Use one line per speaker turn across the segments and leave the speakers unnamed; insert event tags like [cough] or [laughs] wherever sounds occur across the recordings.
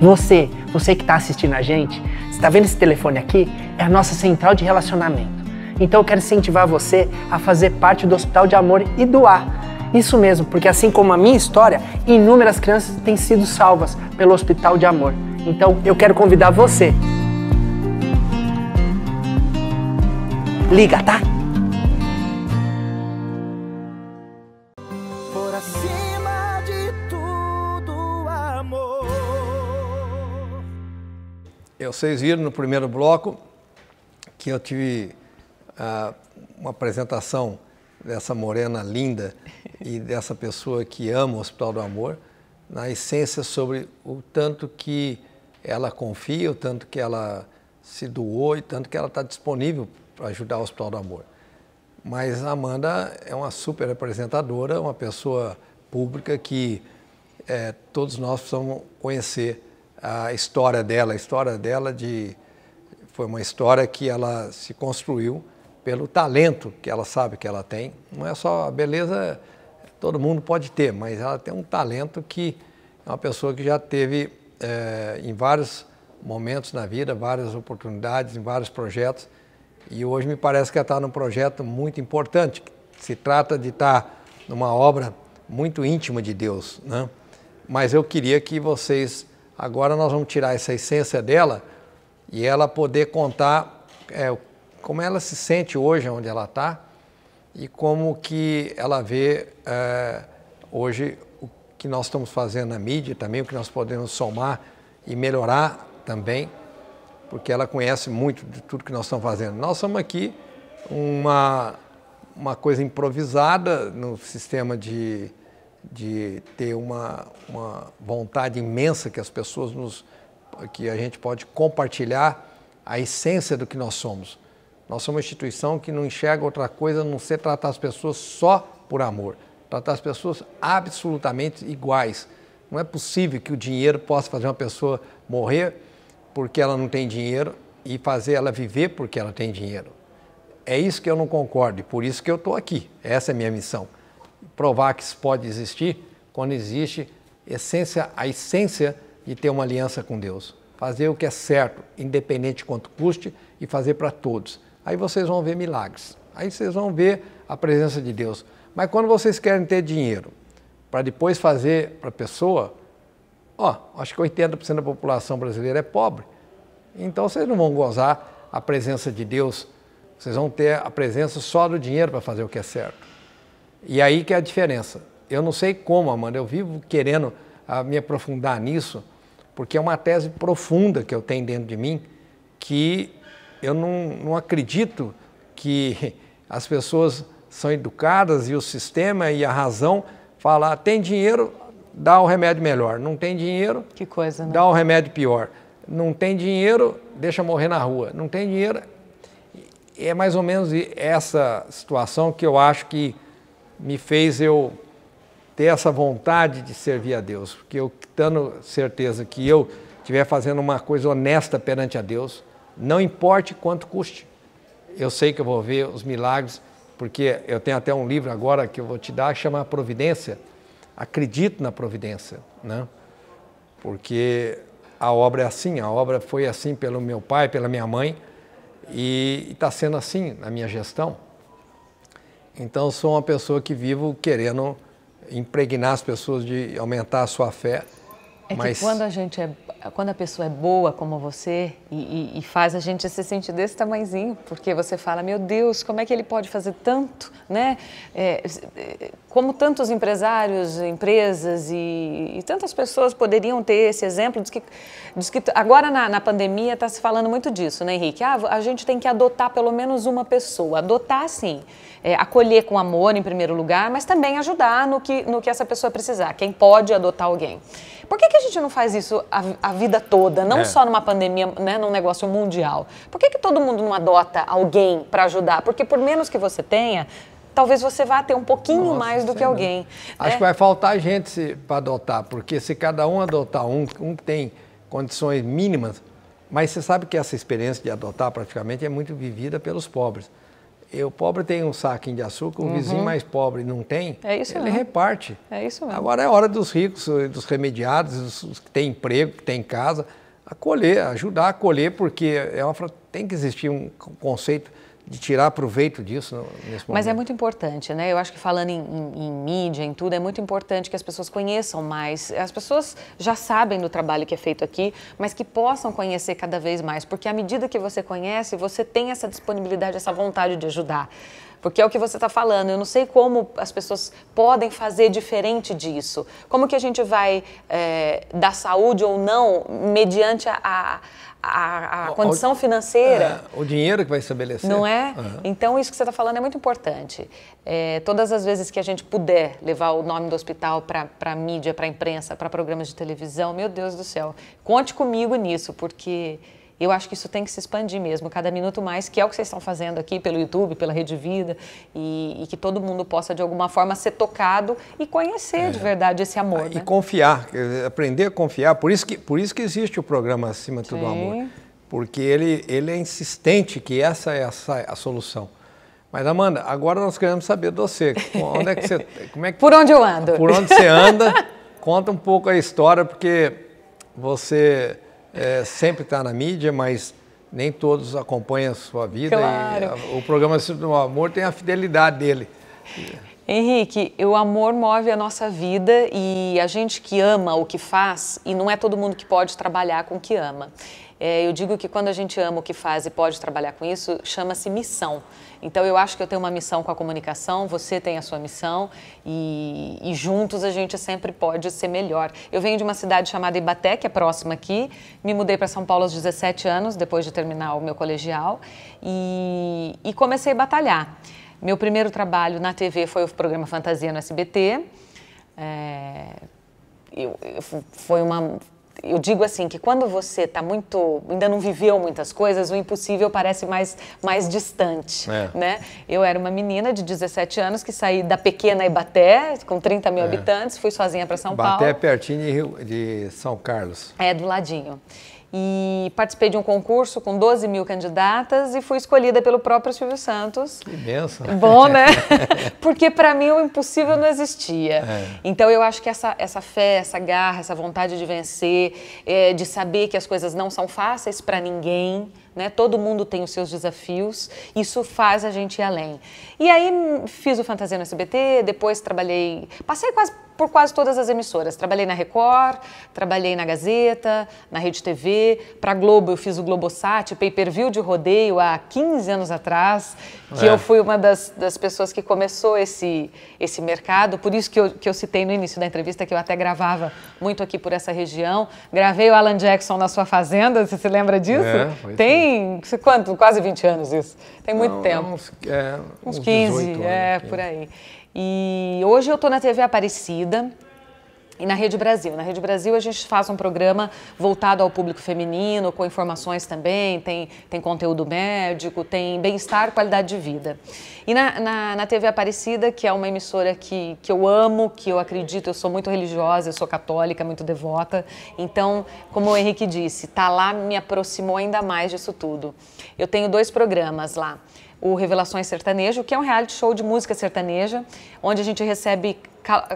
Você, você que está assistindo a gente, está vendo esse telefone aqui? É a nossa central de relacionamento. Então eu quero incentivar você a fazer parte do Hospital de Amor e doar. Isso mesmo, porque assim como a minha história, inúmeras crianças têm sido salvas pelo Hospital de Amor. Então eu quero convidar você. Liga, tá? Vocês viram no primeiro bloco que eu tive ah, uma apresentação dessa morena linda e dessa pessoa que ama o Hospital do Amor, na essência sobre o tanto que ela confia, o tanto que ela se doou e tanto que ela está disponível para ajudar o Hospital do Amor. Mas a Amanda é uma super apresentadora, uma pessoa pública que é, todos nós precisamos conhecer a história dela. A história dela de, foi uma história que ela se construiu pelo talento que ela sabe que ela tem. Não é só a beleza, todo mundo pode ter, mas ela tem um talento que é uma pessoa que já teve é, em vários momentos na vida, várias oportunidades, em vários projetos. E hoje me parece que ela está num projeto muito importante. Se trata de estar tá numa obra muito íntima de Deus. Né? Mas eu queria que vocês Agora nós vamos tirar essa essência dela e ela poder contar é, como ela se sente hoje, onde ela está, e como que ela vê é, hoje o que nós estamos fazendo na mídia também, o que nós podemos somar e melhorar também, porque ela conhece muito de tudo que nós estamos fazendo. Nós somos aqui uma, uma coisa improvisada no sistema de de ter uma, uma vontade imensa que as pessoas nos. que a gente pode compartilhar a essência do que nós somos. Nós somos uma instituição que não enxerga outra coisa a não ser tratar as pessoas só por amor, tratar as pessoas absolutamente iguais. Não é possível que o dinheiro possa fazer uma pessoa morrer porque ela não tem dinheiro e fazer ela viver porque ela tem dinheiro. É isso que eu não concordo e por isso que eu estou aqui. Essa é a minha missão provar que isso pode existir quando existe essência, a essência de ter uma aliança com Deus. Fazer o que é certo, independente quanto custe, e fazer para todos. Aí vocês vão ver milagres. Aí vocês vão ver a presença de Deus. Mas quando vocês querem ter dinheiro para depois fazer para a pessoa, ó, acho que 80% da população brasileira é pobre. Então vocês não vão gozar a presença de Deus. Vocês vão ter a presença só do dinheiro para fazer o que é certo. E aí que é a diferença. Eu não sei como, Amanda, eu vivo querendo ah, me aprofundar nisso, porque é uma tese profunda que eu tenho dentro de mim, que eu não, não acredito que [laughs] as pessoas são educadas e o sistema e a razão falam, ah, tem dinheiro, dá o remédio melhor. Não tem dinheiro, que coisa, né? dá o remédio pior. Não tem dinheiro, deixa morrer na rua. Não tem dinheiro. É mais ou menos essa situação que eu acho que me fez eu ter essa vontade de servir a Deus, porque eu dando certeza que eu estiver fazendo uma coisa honesta perante a Deus, não importe quanto custe, eu sei que eu vou ver os milagres, porque eu tenho até um livro agora que eu vou te dar, que chama Providência. Acredito na Providência, né? porque a obra é assim, a obra foi assim pelo meu pai, pela minha mãe, e está sendo assim na minha gestão. Então, sou uma pessoa que vivo querendo impregnar as pessoas de aumentar a sua fé. É mas... que quando
a gente é quando a pessoa é boa como você e, e, e, faz a gente se sentir desse tamanzinho, porque você fala, meu Deus, como é que ele pode fazer tanto, né? É, é, como tantos empresários, empresas e, e, tantas pessoas poderiam ter esse exemplo de que, de que agora na, na pandemia está se falando muito disso, né, Henrique? Ah, a gente tem que adotar pelo menos uma pessoa, adotar sim, é, acolher com amor em primeiro lugar, mas também ajudar no que, no que essa pessoa precisar, quem pode adotar alguém. Por que, que a gente não faz isso a, a vida toda, não é. só numa pandemia, né, num negócio mundial. Por que, que todo mundo não adota alguém para ajudar? Porque por menos que você tenha, talvez você vá ter um pouquinho Nossa, mais do que alguém. Acho é. que vai
faltar gente para adotar, porque se cada um adotar um, um tem condições mínimas, mas você sabe que essa experiência de adotar praticamente é muito vivida pelos pobres o pobre tem um saquinho de açúcar, o uhum. vizinho mais pobre não tem, é isso ele mesmo. reparte. É isso mesmo. Agora é hora dos ricos, eh, dos remediados, dos que têm emprego, que têm casa, acolher, ajudar a acolher, porque é uma, tem que existir um conceito de tirar proveito disso nesse momento. Mas é
muito importante, né? Eu acho que falando em, em, em, mídia, em tudo, é muito importante que as pessoas conheçam mais. As pessoas já sabem do trabalho que é feito aqui, mas que possam conhecer cada vez mais, porque à medida que você conhece, você tem essa disponibilidade, essa vontade de ajudar. Porque é o que você está falando, eu não sei como as pessoas podem fazer diferente disso. Como que a gente vai é, dar saúde ou não mediante a, a a, o, condição financeira.
É, o dinheiro que vai estabelecer. Não é? Uhum.
Então, isso que você está falando é muito importante. É, todas as vezes que a gente puder levar o nome do hospital para a mídia, para a imprensa, para programas de televisão, meu Deus do céu, conte comigo nisso, porque eu acho que isso tem que se expandir mesmo, cada minuto mais, que é o que vocês estão fazendo aqui pelo YouTube, pela Rede Vida, e, e que todo mundo possa, de alguma forma, ser tocado e conhecer é. de verdade esse amor. Ah, e
né? confiar, aprender a confiar. Por isso que, por isso que existe o programa Acima de Tudo Amor, porque ele, ele é insistente que essa é a, a solução. Mas Amanda, agora nós queremos saber de você. Onde é que você [laughs]
como é que, por onde eu ando? Por onde você anda?
Conta um pouco a história, porque você é, sempre está na mídia, mas nem todos acompanham a sua vida. Claro. A, o programa do Amor tem a fidelidade dele.
Henrique, o amor move a nossa vida e a gente que ama o que faz, e não é todo mundo que pode trabalhar com o que ama. É, eu digo que quando a gente ama o que faz e pode trabalhar com isso, chama-se missão. Então eu acho que eu tenho uma missão com a comunicação, você tem a sua missão e, e juntos a gente sempre pode ser melhor. Eu venho de uma cidade chamada Ibaté, que é próxima aqui. Me mudei para São Paulo aos 17 anos, depois de terminar o meu colegial, e, e comecei a batalhar. Meu primeiro trabalho na TV foi o programa Fantasia no SBT. É, eu, eu, foi uma eu digo assim que quando você está muito ainda não viveu muitas coisas, o impossível parece mais mais distante, é. né? Eu era uma menina de 17 anos que saí da pequena Ibaté com 30 mil é. habitantes, fui sozinha para São é Paulo. Ibaté
pertinho de, Rio, de São Carlos.
É do ladinho e participei de um concurso com 12 mil candidatas e fui escolhida pelo próprio Silvio Santos. Que
benção. Bom, né?
[laughs] Porque para mim o impossível não existia. É. Então eu acho que essa, essa fé, essa garra, essa vontade de vencer, é, de saber que as coisas não são fáceis para ninguém, né? Todo mundo tem os seus desafios, isso faz a gente ir além. E aí hum, fiz o Fantasia no SBT, depois trabalhei, passei quase por quase todas as emissoras. Trabalhei na Record, trabalhei na Gazeta, na Rede TV, para Globo eu fiz o Globosat, pay-per-view de rodeio há 15 anos atrás, que é. eu fui uma das, das pessoas que começou esse, esse mercado, por isso que eu, que eu citei no início da entrevista que eu até gravava muito aqui por essa região. Gravei o Alan Jackson na sua fazenda, você se lembra disso? É, Tem tem quanto? Quase 20 anos isso. Tem muito Não, é tempo. Uns, é, uns, uns 15, é, anos, é, por aí. E hoje eu estou na TV Aparecida, e na Rede Brasil. Na Rede Brasil a gente faz um programa voltado ao público feminino, com informações também, tem, tem conteúdo médico, tem bem-estar, qualidade de vida. E na, na, na, TV Aparecida, que é uma emissora que, que eu amo, que eu acredito, eu sou muito religiosa, eu sou católica, muito devota. Então, como o Henrique disse, tá lá me aproximou ainda mais disso tudo. Eu tenho dois programas lá o Revelações Sertanejo, que é um reality show de música sertaneja, onde a gente recebe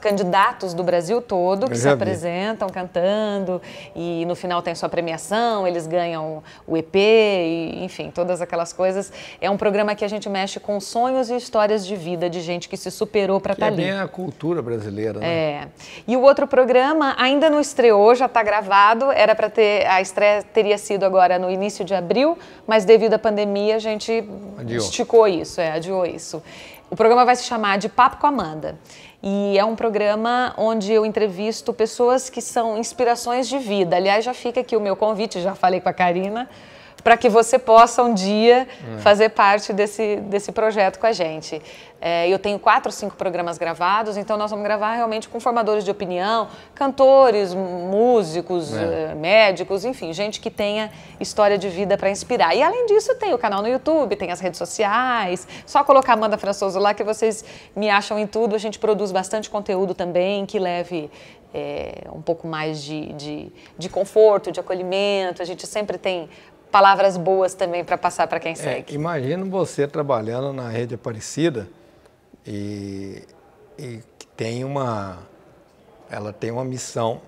candidatos do Brasil todo que se apresentam cantando e no final tem sua premiação, eles ganham o EP, e, enfim, todas aquelas coisas. É um programa que a gente mexe com sonhos e histórias de vida de gente que se superou para estar tá é ali. É bem a
cultura brasileira, né? É.
E o outro programa ainda não estreou, já está gravado, era para ter a estreia teria sido agora no início de abril, mas devido à pandemia a gente adiou. esticou isso, é, adiou isso. O programa vai se chamar De Papo com Amanda. E é um programa onde eu entrevisto pessoas que são inspirações de vida. Aliás, já fica aqui o meu convite, já falei com a Karina para que você possa um dia é. fazer parte desse, desse projeto com a gente. É, eu tenho quatro, cinco programas gravados, então nós vamos gravar realmente com formadores de opinião, cantores, músicos, é. Eh, médicos, enfim, gente que tenha história de vida para inspirar. E além disso, tem o canal no YouTube, tem as redes sociais, só colocar Amanda Françoso lá que vocês me acham em tudo. A gente produz bastante conteúdo também que leve é, um pouco mais de, de, de, conforto, de acolhimento. A gente sempre tem palavras boas também para passar para quem é, segue.
imagino você trabalhando na rede Aparecida e, e tem uma, ela tem uma missão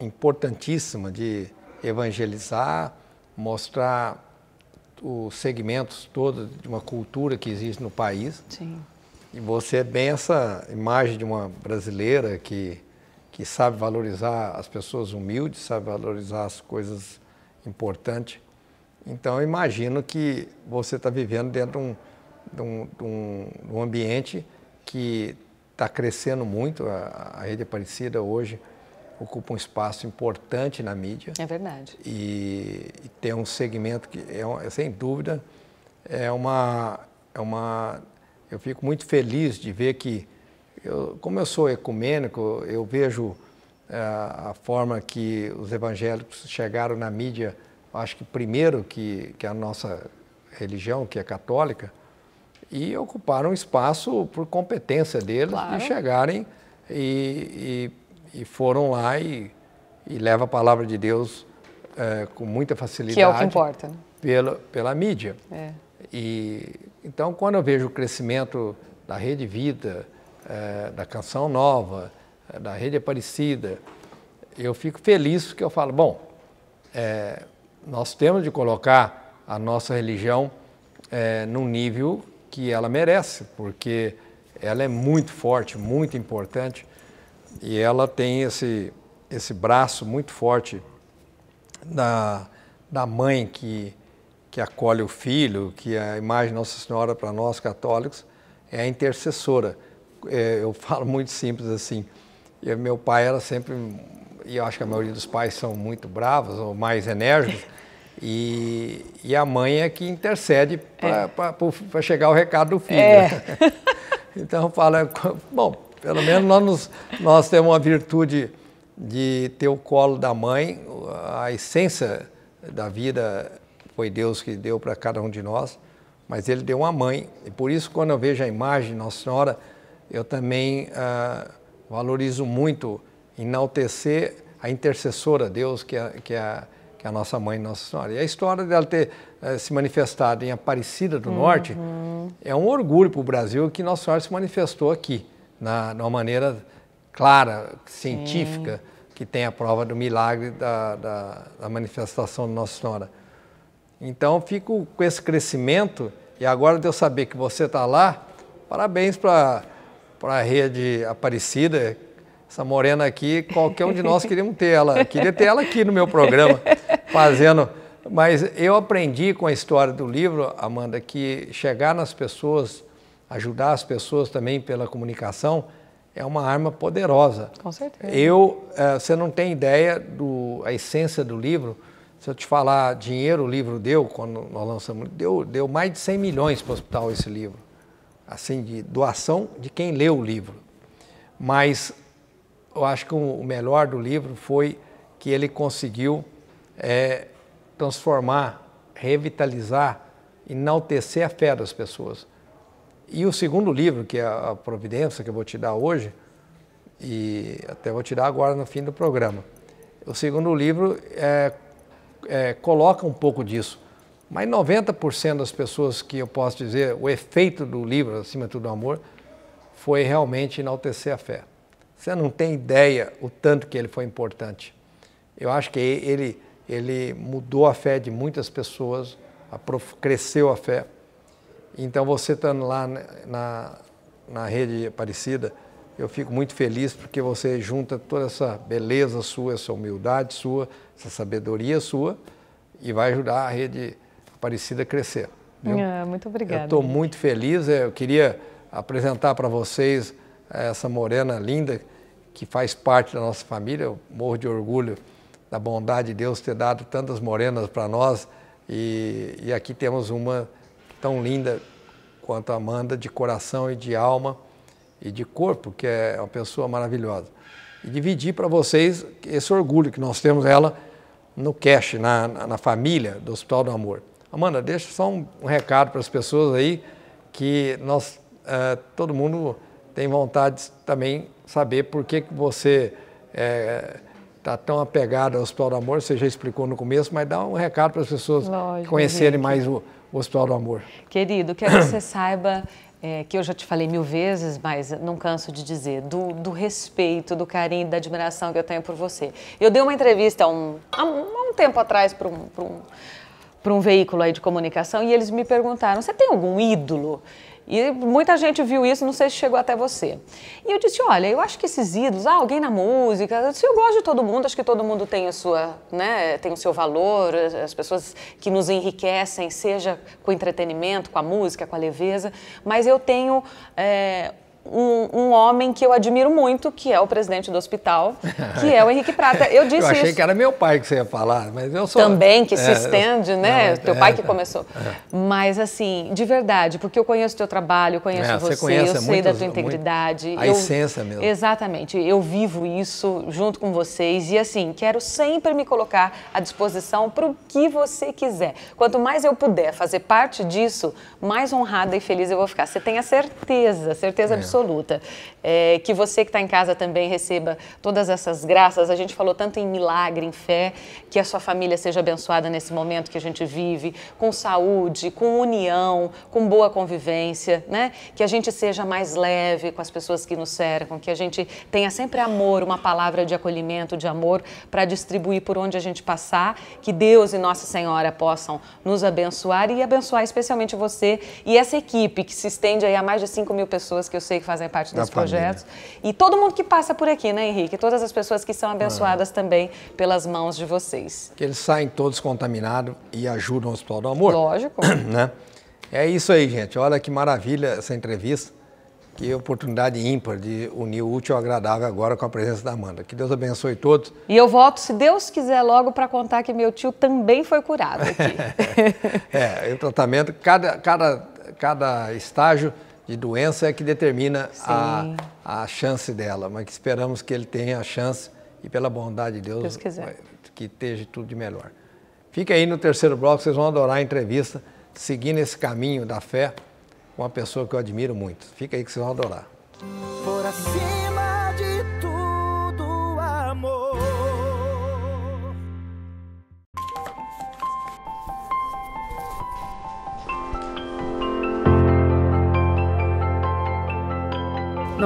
importantíssima de evangelizar, mostrar os segmentos todos de uma cultura que existe no país. Sim. E você é bem essa imagem de uma brasileira que, que sabe valorizar as pessoas humildes, sabe valorizar as coisas importantes. Então, eu imagino que você está vivendo dentro de um, de um, de um, ambiente que está crescendo muito. A, a rede Aparecida hoje ocupa um espaço importante na mídia. É verdade. E, e tem um segmento que, é, sem dúvida, é uma, é uma. Eu fico muito feliz de ver que, eu, como eu sou ecumênico, eu vejo é, a forma que os evangélicos chegaram na mídia acho que primeiro que, que a nossa religião, que é católica, e ocuparam espaço por competência deles claro. e chegarem e, e, e, foram lá e, e levam a palavra de Deus é, com muita facilidade. Que é o que importa. Né? Pela, pela mídia. É. E, então, quando eu vejo o crescimento da Rede Vida, é, da Canção Nova, é, da Rede Aparecida, eu fico feliz porque eu falo, bom, é, nós temos de colocar a nossa religião é, num nível que ela merece, porque ela é muito forte, muito importante e ela tem esse, esse braço muito forte da, da mãe que, que acolhe o filho, que é a imagem de Nossa Senhora para nós católicos é a intercessora. É, eu [laughs] falo muito simples assim. e meu pai era sempre e eu acho que a maioria dos pais são muito bravos ou mais enérgicos, [laughs] e, e a mãe é que intercede para é. chegar o recado do filho. É. [laughs] então fala, é, bom, pelo menos nós, nos, nós temos a virtude de ter o colo da mãe, a essência da vida foi Deus que deu para cada um de nós, mas Ele deu uma mãe. E por isso, quando eu vejo a imagem de Nossa Senhora, eu também ah, valorizo muito enaltecer a intercessora Deus, que é, que é, a, que é a nossa mãe, Nossa Senhora. E a história dela ter é, se manifestado em Aparecida do uhum. Norte é um orgulho para o Brasil que Nossa Senhora se manifestou aqui, na, uma maneira clara, científica, Sim. que tem a prova do milagre da, da, da manifestação de Nossa Senhora. Então, fico com esse crescimento e agora de eu saber que você está lá, parabéns para a rede Aparecida, essa morena aqui, qualquer um de nós queríamos ter ela. Queria ter ela aqui no meu programa, fazendo. Mas eu aprendi com a história do livro, Amanda, que chegar nas pessoas, ajudar as pessoas também pela comunicação, é uma arma poderosa. Com
certeza. Eu,
eh, você não tem ideia do a essência do livro. Se eu te falar dinheiro, o livro deu quando nós lançamos, deu, deu mais de 100 milhões para o hospital esse livro, assim de doação de quem leu o livro. Mas eu acho que o melhor do livro foi que ele conseguiu é, transformar, revitalizar, enaltecer a fé das pessoas. E o segundo livro, que é a Providência, que eu vou te dar hoje, e até vou te dar agora no fim do programa. O segundo livro é, é, coloca um pouco disso. Mas 90% das pessoas que eu posso dizer, o efeito do livro, acima de tudo, o amor, foi realmente enaltecer a fé. Você não tem ideia o tanto que ele foi importante. Eu acho que ele, ele mudou a fé de muitas pessoas, a prof, cresceu a fé. Então, você estando lá na, na rede Aparecida, eu fico muito feliz porque você junta toda essa beleza sua, essa humildade sua, essa sabedoria sua e vai ajudar a rede Aparecida a crescer.
Ah, muito obrigada. Eu estou muito
feliz. Eu queria apresentar para vocês essa morena linda que faz parte da nossa família. Eu morro de orgulho da bondade de Deus ter dado tantas morenas para nós. E, e aqui temos uma tão linda quanto a Amanda, de coração e de alma e de corpo, que é uma pessoa maravilhosa. E dividir para vocês esse orgulho que nós temos ela no cash, na, na, família do Hospital do Amor. Amanda, deixa só um, um recado para as pessoas aí, que nós, uh, todo mundo tem vontade de também saber por que, que você está é, tá tão apegado ao Hospital do Amor. Você já explicou no começo, mas dá um recado para as pessoas Lógico, conhecerem gente. mais o, o Hospital do Amor.
Querido, quero que [coughs] você saiba é, que eu já te falei mil vezes, mas não canso de dizer, do, do, respeito, do carinho, da admiração que eu tenho por você. Eu dei uma entrevista há um, há um, tempo atrás para um, um, um, veículo aí de comunicação e eles me perguntaram, você tem algum ídolo? E muita gente viu isso, não sei se chegou até você. E eu disse, olha, eu acho que esses ídolos, ah, alguém na música, eu, disse, eu gosto de todo mundo, acho que todo mundo tem a sua, né, tem o seu valor, as pessoas que nos enriquecem, seja com entretenimento, com a música, com a leveza, mas eu tenho é, um, um, homem que eu admiro muito, que é o presidente do hospital, que é o Henrique Prata. Eu [laughs] disse Eu achei isso. que
era meu pai que você ia falar, mas eu sou... Também, que é, se estende, eu... né? Não, teu é, pai que é, começou. É, é.
Mas, assim, de verdade, porque eu conheço teu trabalho, eu conheço é, você, você eu muitos, sei da tua integridade. Muito, a eu, essência mesmo. Exatamente. Eu vivo isso junto com vocês e, assim, quero sempre me colocar à disposição para o que você quiser. Quanto mais eu puder fazer parte disso, mais honrada e feliz eu vou ficar. Você tem a certeza, certeza absoluta absoluta. É, que você que está em casa também receba todas essas graças. A gente falou tanto em milagre, em fé, que a sua família seja abençoada nesse momento que a gente vive, com saúde, com união, com boa convivência, né? Que a gente seja mais leve com as pessoas que nos cercam, que a gente tenha sempre amor, uma palavra de acolhimento, de amor para distribuir por onde a gente passar. Que Deus e Nossa Senhora possam nos abençoar e abençoar especialmente você e essa equipe que se estende aí a mais de 5 mil pessoas que eu sei que fazem parte da família. projetos. E todo mundo que passa por aqui, né, Henrique? Todas as pessoas que são abençoadas ah. também pelas mãos de vocês.
Que eles saem todos contaminados e ajudam o Hospital do Amor. Lógico. [coughs] né? É isso aí, gente. Olha que maravilha essa entrevista. Que oportunidade ímpar de unir o útil ao agradável agora com a presença da Amanda. Que Deus abençoe todos.
E eu volto, se Deus quiser, logo para contar que meu tio também foi curado aqui.
[laughs] É, é, o tratamento, cada, cada, cada estágio de doença é que determina a, a chance dela, mas que esperamos que ele tenha a chance e pela bondade de Deus, Deus quiser. que esteja tudo de melhor. Fique aí no terceiro bloco, vocês vão adorar a entrevista, seguindo esse caminho da fé, com uma pessoa que eu admiro muito. Fica aí que vocês vão adorar.
Por assim...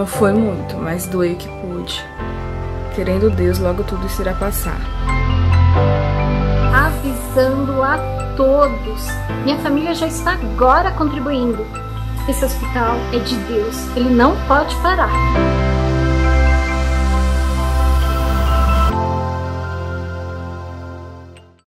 Não foi muito, mas doei o que pude. Querendo Deus, logo
tudo isso irá passar. Avisando a todos, minha família já está agora contribuindo. Esse hospital é de Deus, ele não pode parar.